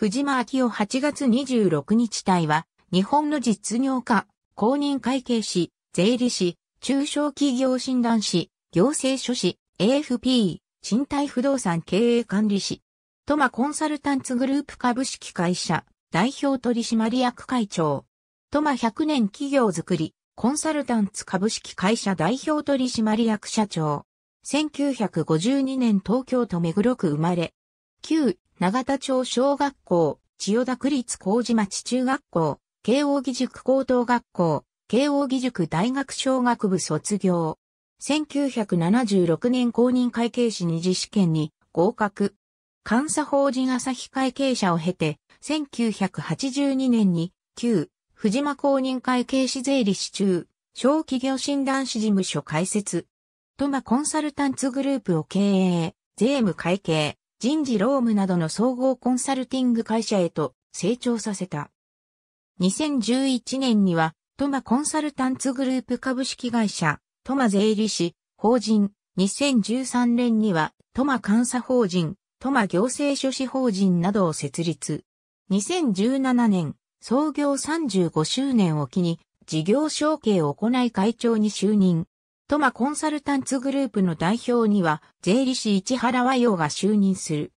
藤間明夫8月26日隊は、日本の実業家、公認会計士、税理士、中小企業診断士、行政書士、AFP、賃貸不動産経営管理士、トマコンサルタンツグループ株式会社、代表取締役会長、トマ100年企業づくり、コンサルタンツ株式会社代表取締役社長、1952年東京都目黒区生まれ、旧、長田町小学校、千代田区立麹町中学校、慶応義塾高等学校、慶応義塾大学小学部卒業。1976年公認会計士二次試験に合格。監査法人朝日会計者を経て、1982年に、旧、藤間公認会計士税理士中、小企業診断士事務所開設。トマコンサルタンツグループを経営、税務会計、人事労務などの総合コンサルティング会社へと成長させた。2011年には、トマコンサルタンツグループ株式会社、トマ税理士、法人、2013年には、トマ監査法人、トマ行政書士法人などを設立。2017年、創業35周年を機に、事業承継を行い会長に就任。トマコンサルタンツグループの代表には、税理士市原和洋が就任する。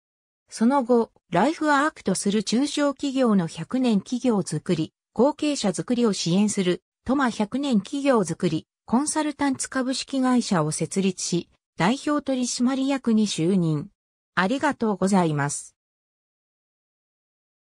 その後、ライフワークとする中小企業の100年企業づくり、後継者づくりを支援する、トマ100年企業づくり、コンサルタンツ株式会社を設立し、代表取締役に就任。ありがとうございます。